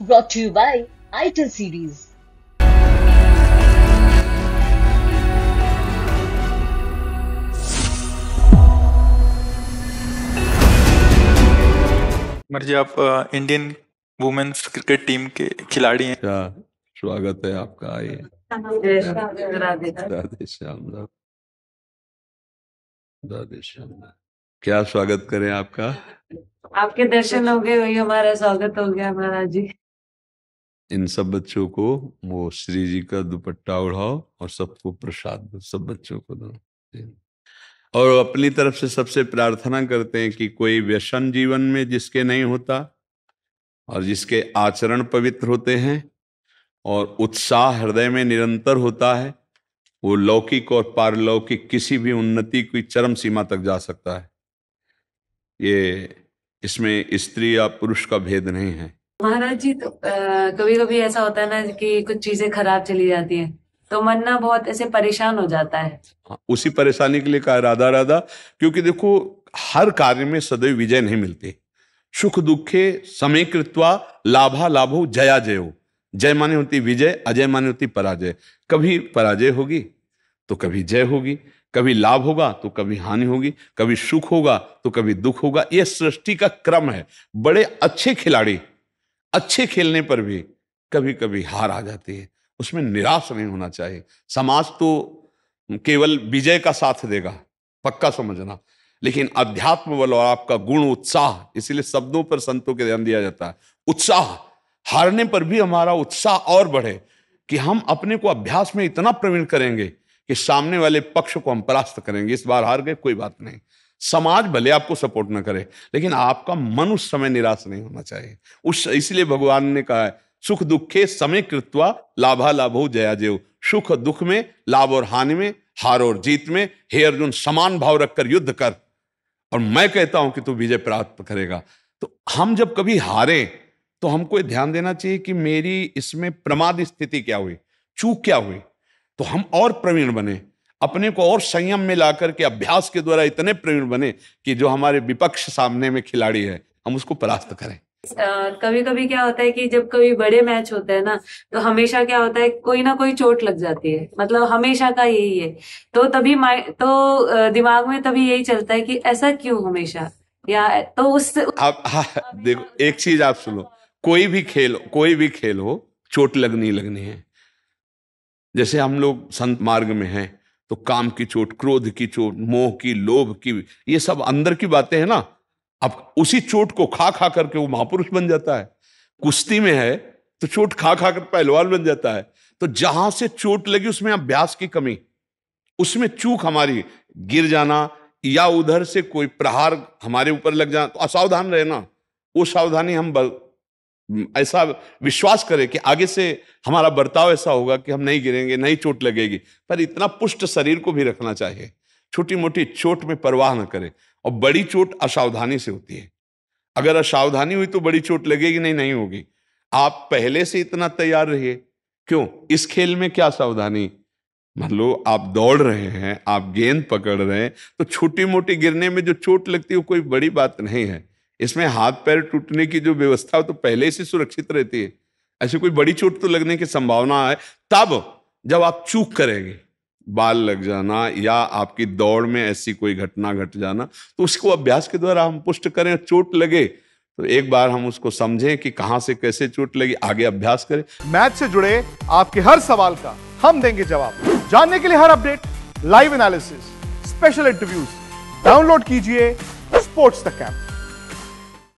brought to you by ITEL series. मर्जी आप Indian women's cricket team के खिलाड़ी हैं क्या अच्छा, स्वागत है आपका ये क्या स्वागत करें आपका आपके दर्शन हो गए वही हमारा स्वागत हो गया महाराज जी इन सब बच्चों को वो श्री जी का दुपट्टा उड़ाओ और सबको प्रसाद दो सब बच्चों को दो और अपनी तरफ से सबसे प्रार्थना करते हैं कि कोई व्यसन जीवन में जिसके नहीं होता और जिसके आचरण पवित्र होते हैं और उत्साह हृदय में निरंतर होता है वो लौकिक और पारलौकिक किसी भी उन्नति की चरम सीमा तक जा सकता है ये इसमें स्त्री या पुरुष का भेद नहीं है महाराज जी तो कभी कभी ऐसा होता है ना कि कुछ चीजें खराब चली जाती हैं तो मन ना बहुत ऐसे परेशान हो जाता है हाँ, उसी परेशानी के लिए कहा राधा राधा क्योंकि देखो हर कार्य में सदैव विजय नहीं मिलती सुख दुखे समय कृत्वा लाभा लाभो जया जय हो जय माने होती विजय अजय माने होती पराजय कभी पराजय होगी तो कभी जय होगी कभी लाभ होगा तो कभी हानि होगी कभी सुख होगा तो कभी दुख होगा यह सृष्टि का क्रम है बड़े अच्छे खिलाड़ी अच्छे खेलने पर भी कभी कभी हार आ जाती है उसमें निराश नहीं होना चाहिए समाज तो केवल विजय का साथ देगा पक्का समझना लेकिन अध्यात्म बल और आपका गुण उत्साह इसीलिए शब्दों पर संतों के ध्यान दिया जाता है उत्साह हारने पर भी हमारा उत्साह और बढ़े कि हम अपने को अभ्यास में इतना प्रवीण करेंगे कि सामने वाले पक्ष को हम परास्त करेंगे इस बार हार गए कोई बात नहीं समाज भले आपको सपोर्ट ना करे लेकिन आपका मन उस समय निराश नहीं होना चाहिए उस इसलिए भगवान ने कहा है सुख दुखे समय कृत्वा लाभा लाभो जेव सुख दुख में लाभ और हानि में हार और जीत में हे अर्जुन समान भाव रखकर युद्ध कर और मैं कहता हूं कि तू विजय प्राप्त करेगा तो हम जब कभी हारे तो हमको ध्यान देना चाहिए कि मेरी इसमें प्रमाद स्थिति क्या हुई चूक क्या हुई तो हम और प्रवीण बने अपने को और संयम में ला करके अभ्यास के द्वारा इतने प्रवीण बने कि जो हमारे विपक्ष सामने में खिलाड़ी है हम उसको परास्त करें कभी कभी क्या होता है कि जब कभी बड़े मैच होते हैं ना तो हमेशा क्या होता है कोई ना कोई चोट लग जाती है मतलब हमेशा का यही है तो तभी तो दिमाग में तभी यही चलता है कि ऐसा क्यों हमेशा या तो उस, हाँ, देखो एक चीज आप सुनो कोई भी खेल कोई भी खेल हो चोट लगनी लगनी है जैसे हम लोग संत मार्ग में हैं तो काम की चोट क्रोध की चोट मोह की लोभ की ये सब अंदर की बातें हैं ना अब उसी चोट को खा खा करके वो महापुरुष बन जाता है कुश्ती में है तो चोट खा खा कर पहलवान बन जाता है तो जहां से चोट लगी उसमें अभ्यास की कमी उसमें चूक हमारी गिर जाना या उधर से कोई प्रहार हमारे ऊपर लग जाना तो असावधान रहना वो सावधानी हम ऐसा विश्वास करें कि आगे से हमारा बर्ताव ऐसा होगा कि हम नहीं गिरेंगे नहीं चोट लगेगी पर इतना पुष्ट शरीर को भी रखना चाहिए छोटी मोटी चोट में परवाह न करें और बड़ी चोट असावधानी से होती है अगर असावधानी हुई तो बड़ी चोट लगेगी नहीं नहीं होगी आप पहले से इतना तैयार रहिए क्यों इस खेल में क्या सावधानी मान लो आप दौड़ रहे हैं आप गेंद पकड़ रहे हैं तो छोटी मोटी गिरने में जो चोट लगती है वो कोई बड़ी बात नहीं है इसमें हाथ पैर टूटने की जो व्यवस्था तो पहले से सुरक्षित रहती है ऐसी कोई बड़ी चोट तो लगने की संभावना है तब जब आप चूक करेंगे बाल लग जाना या आपकी दौड़ में ऐसी कोई घटना घट जाना तो उसको अभ्यास के द्वारा हम पुष्ट करें चोट लगे तो एक बार हम उसको समझें कि कहां से कैसे चोट लगी आगे अभ्यास करें मैच से जुड़े आपके हर सवाल का हम देंगे जवाब जानने के लिए हर update live analysis special interviews download कीजिए स्पोर्ट्स द कैंप